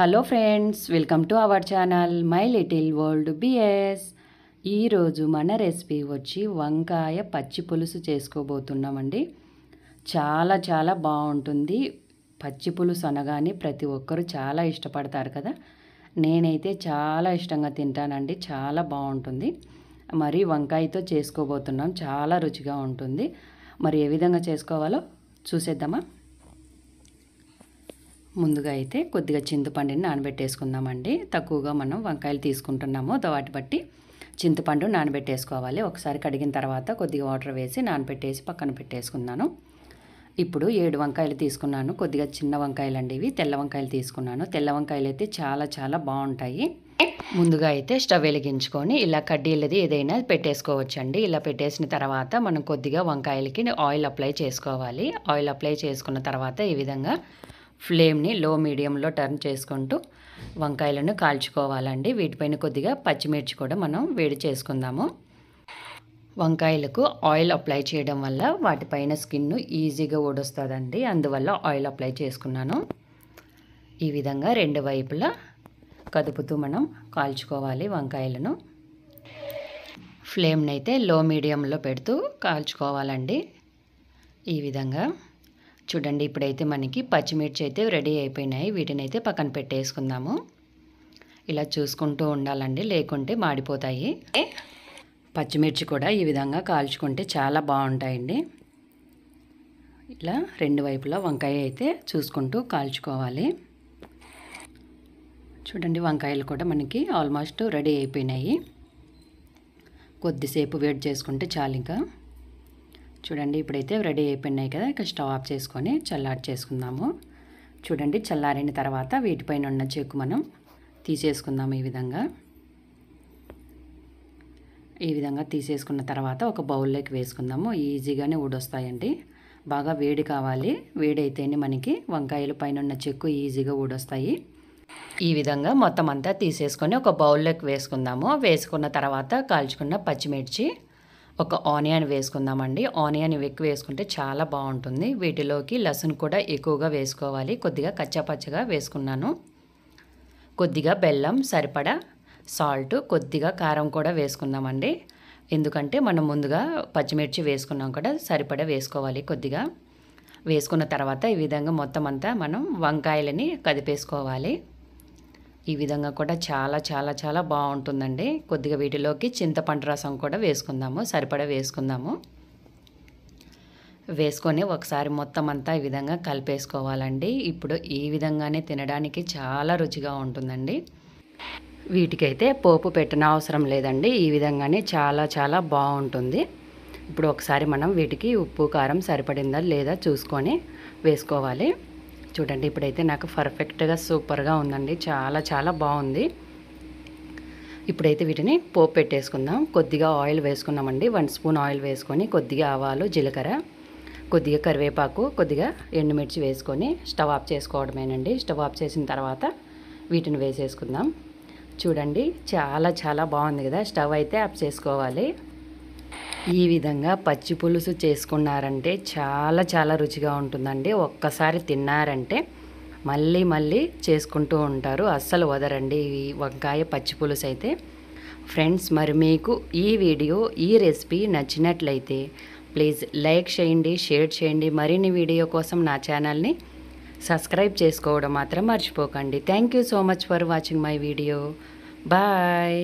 hello friends welcome to our channel my little world BS ఈరోజు మన recipe వచ్చి వంకాయ పచ్చి పులుసు చేసుకోబోతున్నామండి చాలా చాలా బాగుంటుంది పచ్చి పులుసు అనగానే ప్రతి ఒక్కరు చాలా ఇష్టపడతారు కదా నేనైతే చాలా ఇష్టంగా తింటానండి చాలా బాగుంటుంది మరి వంకాయతో చేసుకోబోతున్నాం చాలా రుచిగా ఉంటుంది మరి ఏ విధంగా చేసుకోవాలో చూసేద్దామా ముందుగా అయితే కొద్దిగా చింతపండుని నానబెట్టేసుకుందామండి తక్కువగా మనం వంకాయలు తీసుకుంటున్నాము వాటి బట్టి చింతపండు నానబెట్టేసుకోవాలి ఒకసారి కడిగిన తర్వాత కొద్దిగా వాటర్ వేసి నానబెట్టేసి పక్కన పెట్టేసుకున్నాను ఇప్పుడు ఏడు వంకాయలు తీసుకున్నాను కొద్దిగా చిన్న వంకాయలు అండి ఇవి తెల్ల వంకాయలు తీసుకున్నాను తెల్ల వంకాయలు అయితే చాలా చాలా బాగుంటాయి ముందుగా అయితే స్టవ్ వెలిగించుకొని ఇలా కడ్డీలది ఏదైనా పెట్టేసుకోవచ్చండి ఇలా పెట్టేసిన తర్వాత మనం కొద్దిగా వంకాయలకి ఆయిల్ అప్లై చేసుకోవాలి ఆయిల్ అప్లై చేసుకున్న తర్వాత ఈ విధంగా ఫ్లేమ్ని లో మీడియంలో టర్న్ చేసుకుంటూ వంకాయలను కాల్చుకోవాలండి వీటిపైన కొద్దిగా పచ్చిమిర్చి కూడా మనం వేడి చేసుకుందాము వంకాయలకు ఆయిల్ అప్లై చేయడం వల్ల వాటిపైన స్కిన్ ఈజీగా ఊడొస్తుందండి అందువల్ల ఆయిల్ అప్లై చేసుకున్నాను ఈ విధంగా రెండు వైపులా కదుపుతూ మనం కాల్చుకోవాలి వంకాయలను ఫ్లేమ్ని అయితే లో మీడియంలో పెడుతూ కాల్చుకోవాలండి ఈ విధంగా చూడండి ఇప్పుడైతే మనకి పచ్చిమిర్చి అయితే రెడీ అయిపోయినాయి వీటిని అయితే పక్కన పెట్టేసుకుందాము ఇలా చూసుకుంటూ ఉండాలండి లేకుంటే మాడిపోతాయి పచ్చిమిర్చి కూడా ఈ విధంగా కాల్చుకుంటే చాలా బాగుంటాయండి ఇలా రెండు వైపులా వంకాయ అయితే చూసుకుంటూ కాల్చుకోవాలి చూడండి వంకాయలు కూడా మనకి ఆల్మోస్ట్ రెడీ అయిపోయినాయి కొద్దిసేపు వెయిట్ చేసుకుంటే చాలు ఇంకా చూడండి ఇప్పుడైతే రెడీ అయిపోయినాయి కదా ఇక స్టవ్ ఆఫ్ చేసుకొని చల్లారి చేసుకుందాము చూడండి చల్లారిన తర్వాత వీటిపైన ఉన్న చెక్కు మనం తీసేసుకుందాము ఈ విధంగా ఈ విధంగా తీసేసుకున్న తర్వాత ఒక బౌల్లోకి వేసుకుందాము ఈజీగానే ఊడొస్తాయండి బాగా వేడి కావాలి వేడైతేనే మనకి వంకాయల పైన ఉన్న చెక్కు ఈజీగా ఊడొస్తాయి ఈ విధంగా మొత్తం అంతా తీసేసుకొని ఒక బౌల్లోకి వేసుకుందాము వేసుకున్న తర్వాత కాల్చుకున్న పచ్చిమిర్చి ఒక ఆనియన్ వేసుకుందామండి ఆనియన్ ఎక్కువ వేసుకుంటే చాలా బాగుంటుంది వీటిలోకి లసన్ కూడా ఎక్కువగా వేసుకోవాలి కొద్దిగా కచ్చాపచ్చగా వేసుకున్నాను కొద్దిగా బెల్లం సరిపడా సాల్ట్ కొద్దిగా కారం కూడా వేసుకుందామండి ఎందుకంటే మనం ముందుగా పచ్చిమిర్చి వేసుకున్నాం కూడా సరిపడా వేసుకోవాలి కొద్దిగా వేసుకున్న తర్వాత ఈ విధంగా మొత్తం అంతా మనం వంకాయలని కదిపేసుకోవాలి ఈ విధంగా కూడా చాలా చాలా చాలా బాగుంటుందండి కొద్దిగా వీటిలోకి చింతపండు రసం కూడా వేసుకుందాము సరిపడా వేసుకుందాము వేసుకొని ఒకసారి మొత్తం అంతా ఈ విధంగా కలిపేసుకోవాలండి ఇప్పుడు ఈ విధంగానే తినడానికి చాలా రుచిగా ఉంటుందండి వీటికైతే పోపు పెట్టిన అవసరం లేదండి ఈ విధంగానే చాలా చాలా బాగుంటుంది ఇప్పుడు ఒకసారి మనం వీటికి ఉప్పు కారం సరిపడిందా లేదా చూసుకొని వేసుకోవాలి చూడండి ఇప్పుడైతే నాకు పర్ఫెక్ట్గా సూపర్గా ఉందండి చాలా చాలా బాగుంది ఇప్పుడైతే వీటిని పోపు పెట్టేసుకుందాం కొద్దిగా ఆయిల్ వేసుకున్నామండి వన్ స్పూన్ ఆయిల్ వేసుకొని కొద్దిగా ఆవాలు జీలకర్ర కొద్దిగా కరివేపాకు కొద్దిగా ఎండుమిర్చి వేసుకొని స్టవ్ ఆఫ్ చేసుకోవడమేనండి స్టవ్ ఆఫ్ చేసిన తర్వాత వీటిని వేసేసుకుందాం చూడండి చాలా చాలా బాగుంది కదా స్టవ్ అయితే ఆఫ్ చేసుకోవాలి ఈ విధంగా పచ్చి పులుసు చేసుకున్నారంటే చాలా చాలా రుచిగా ఉంటుందండి ఒక్కసారి తిన్నారంటే మళ్ళీ మళ్ళీ చేసుకుంటూ ఉంటారు అస్సలు వదరండి ఈ వంకాయ పచ్చి పులుసు అయితే ఫ్రెండ్స్ మరి మీకు ఈ వీడియో ఈ రెసిపీ నచ్చినట్లయితే ప్లీజ్ లైక్ చేయండి షేర్ చేయండి మరిన్ని వీడియో కోసం నా ఛానల్ని సబ్స్క్రైబ్ చేసుకోవడం మాత్రం మర్చిపోకండి thank you so much for watching my video bye